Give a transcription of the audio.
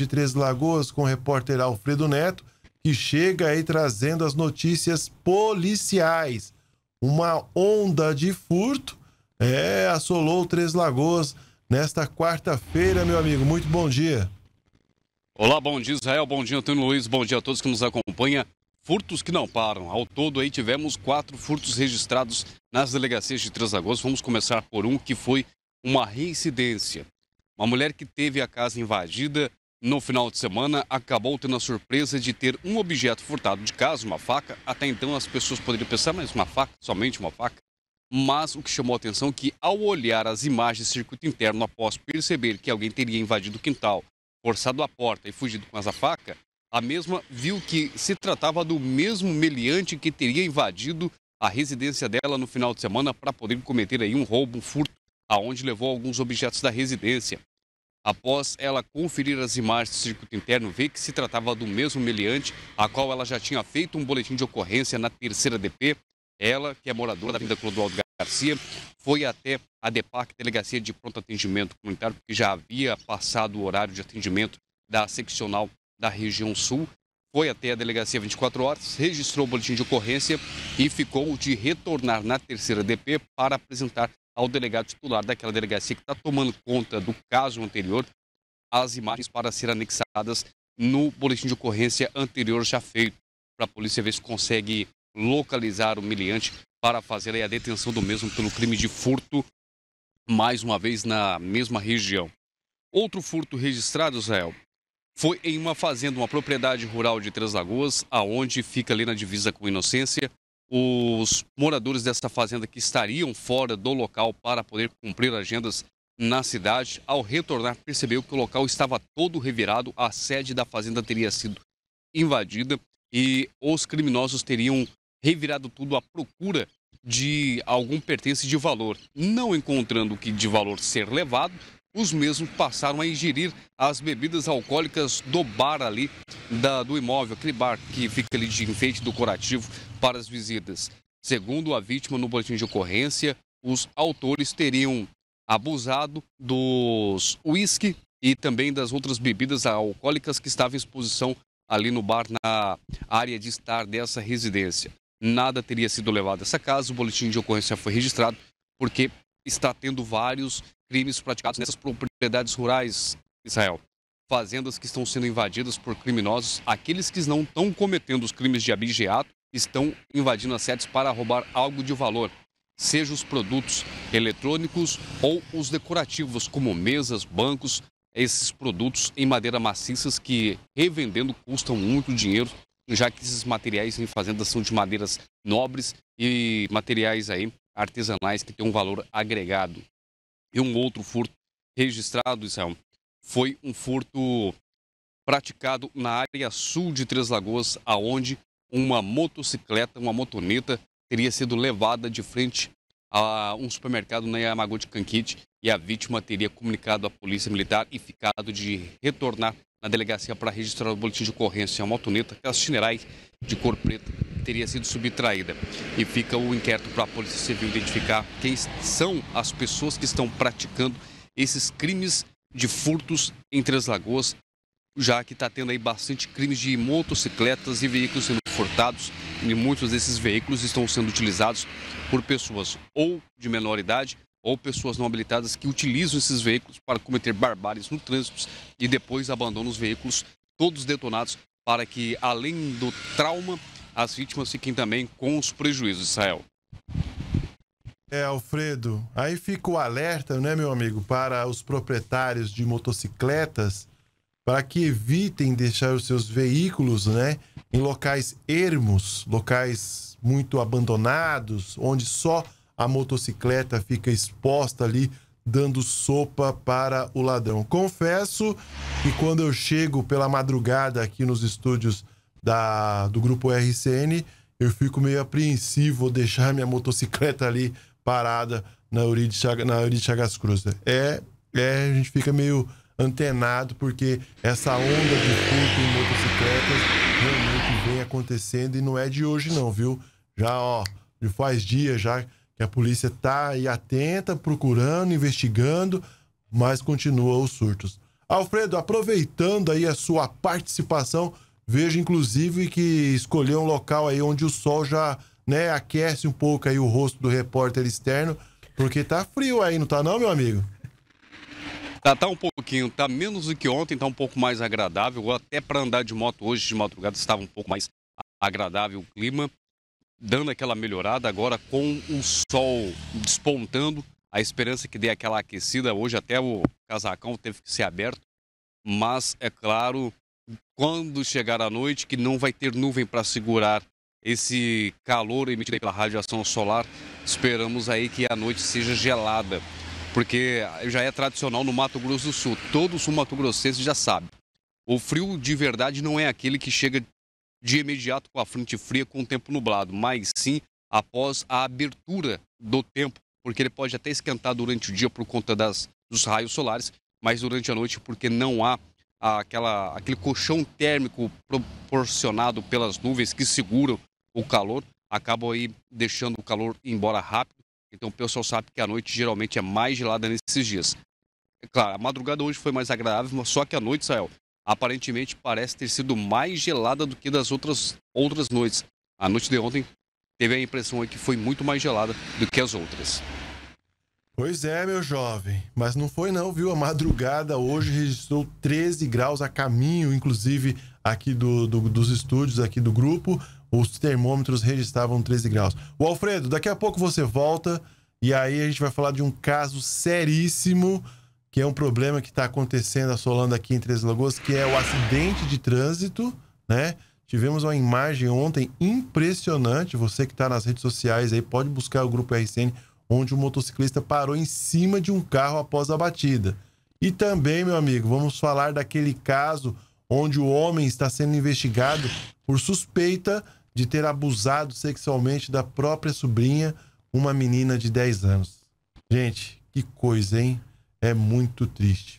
de Três Lagoas com o repórter Alfredo Neto, que chega aí trazendo as notícias policiais. Uma onda de furto é, assolou Três Lagoas nesta quarta-feira, meu amigo. Muito bom dia. Olá, bom dia Israel, bom dia Antônio Luiz, bom dia a todos que nos acompanham. Furtos que não param. Ao todo aí tivemos quatro furtos registrados nas delegacias de Três Lagoas. Vamos começar por um que foi uma reincidência. Uma mulher que teve a casa invadida no final de semana, acabou tendo a surpresa de ter um objeto furtado de casa, uma faca. Até então, as pessoas poderiam pensar, mas uma faca, somente uma faca. Mas o que chamou a atenção é que, ao olhar as imagens do circuito interno, após perceber que alguém teria invadido o quintal, forçado a porta e fugido com essa faca, a mesma viu que se tratava do mesmo meliante que teria invadido a residência dela no final de semana para poder cometer aí um roubo, um furto, aonde levou alguns objetos da residência. Após ela conferir as imagens do circuito interno, vê que se tratava do mesmo meliante, a qual ela já tinha feito um boletim de ocorrência na terceira DP. Ela, que é moradora da Avenida Clodoaldo Garcia, foi até a DEPAC, Delegacia de Pronto Atendimento Comunitário, porque já havia passado o horário de atendimento da seccional da região sul. Foi até a delegacia 24 horas, registrou o boletim de ocorrência e ficou de retornar na terceira DP para apresentar ao delegado titular daquela delegacia que está tomando conta do caso anterior as imagens para serem anexadas no boletim de ocorrência anterior já feito, para a polícia ver se consegue localizar o miliante para fazer a detenção do mesmo pelo crime de furto, mais uma vez na mesma região. Outro furto registrado, Israel, foi em uma fazenda, uma propriedade rural de Três Lagoas, aonde fica ali na divisa com Inocência, os moradores dessa fazenda que estariam fora do local para poder cumprir agendas na cidade, ao retornar, percebeu que o local estava todo revirado, a sede da fazenda teria sido invadida e os criminosos teriam revirado tudo à procura de algum pertence de valor. Não encontrando o que de valor ser levado, os mesmos passaram a ingerir as bebidas alcoólicas do bar ali da, do imóvel, aquele bar que fica ali de enfeite decorativo para as visitas. Segundo a vítima no boletim de ocorrência, os autores teriam abusado dos uísque e também das outras bebidas alcoólicas que estavam em exposição ali no bar na área de estar dessa residência. Nada teria sido levado a essa casa, o boletim de ocorrência foi registrado porque está tendo vários crimes praticados nessas propriedades rurais, Israel fazendas que estão sendo invadidas por criminosos, aqueles que não estão cometendo os crimes de abigeato, estão invadindo as sedes para roubar algo de valor, seja os produtos eletrônicos ou os decorativos, como mesas, bancos, esses produtos em madeira maciças que revendendo custam muito dinheiro, já que esses materiais em fazendas são de madeiras nobres e materiais aí artesanais que têm um valor agregado. E um outro furto registrado, Israel, foi um furto praticado na área sul de Três Lagoas, aonde uma motocicleta, uma motoneta, teria sido levada de frente a um supermercado na Yamaguchi Kankit e a vítima teria comunicado à polícia militar e ficado de retornar na delegacia para registrar o boletim de ocorrência. A motoneta Castinerai de cor preta teria sido subtraída. E fica o inquérito para a Polícia Civil identificar quem são as pessoas que estão praticando esses crimes de furtos em Três lagoas, já que está tendo aí bastante crimes de motocicletas e veículos sendo furtados e muitos desses veículos estão sendo utilizados por pessoas ou de menor idade ou pessoas não habilitadas que utilizam esses veículos para cometer barbáries no trânsito e depois abandonam os veículos todos detonados para que, além do trauma, as vítimas fiquem também com os prejuízos, Israel. É, Alfredo, aí fica o alerta, né, meu amigo, para os proprietários de motocicletas para que evitem deixar os seus veículos, né, em locais ermos, locais muito abandonados, onde só a motocicleta fica exposta ali dando sopa para o ladrão. Confesso que quando eu chego pela madrugada aqui nos estúdios da, do grupo RCN, eu fico meio apreensivo, deixar minha motocicleta ali parada na Euridice, na Chagas Cruz. É, é, a gente fica meio antenado porque essa onda de furto em motocicletas realmente vem acontecendo e não é de hoje não, viu? Já, ó, faz dias já que a polícia tá aí atenta, procurando, investigando, mas continua os surtos. Alfredo, aproveitando aí a sua participação, vejo inclusive que escolheu um local aí onde o sol já né, aquece um pouco aí o rosto do repórter externo, porque tá frio aí, não tá não, meu amigo? Tá, tá um pouquinho, tá menos do que ontem, tá um pouco mais agradável, até para andar de moto hoje de madrugada estava um pouco mais agradável o clima, dando aquela melhorada agora com o sol despontando, a esperança é que dê aquela aquecida hoje até o casacão teve que ser aberto, mas é claro, quando chegar a noite que não vai ter nuvem para segurar esse calor emitido pela radiação solar, esperamos aí que a noite seja gelada, porque já é tradicional no Mato Grosso do Sul, todo o sul mato-grossense já sabe. O frio de verdade não é aquele que chega de imediato com a frente fria com o tempo nublado, mas sim após a abertura do tempo, porque ele pode até esquentar durante o dia por conta das, dos raios solares, mas durante a noite porque não há aquela, aquele colchão térmico proporcionado pelas nuvens que seguram o calor, acabam aí deixando o calor embora rápido. Então o pessoal sabe que a noite geralmente é mais gelada nesses dias. É claro, a madrugada hoje foi mais agradável, mas só que a noite, Israel, aparentemente parece ter sido mais gelada do que das outras, outras noites. A noite de ontem teve a impressão que foi muito mais gelada do que as outras. Pois é, meu jovem, mas não foi não, viu? A madrugada hoje registrou 13 graus a caminho, inclusive aqui do, do, dos estúdios, aqui do grupo, os termômetros registravam 13 graus. O Alfredo, daqui a pouco você volta e aí a gente vai falar de um caso seríssimo, que é um problema que está acontecendo, assolando aqui em Três Lagoas, que é o acidente de trânsito, né? Tivemos uma imagem ontem impressionante. Você que está nas redes sociais aí pode buscar o grupo RCN, onde o um motociclista parou em cima de um carro após a batida. E também, meu amigo, vamos falar daquele caso onde o homem está sendo investigado por suspeita de ter abusado sexualmente da própria sobrinha, uma menina de 10 anos. Gente, que coisa, hein? É muito triste.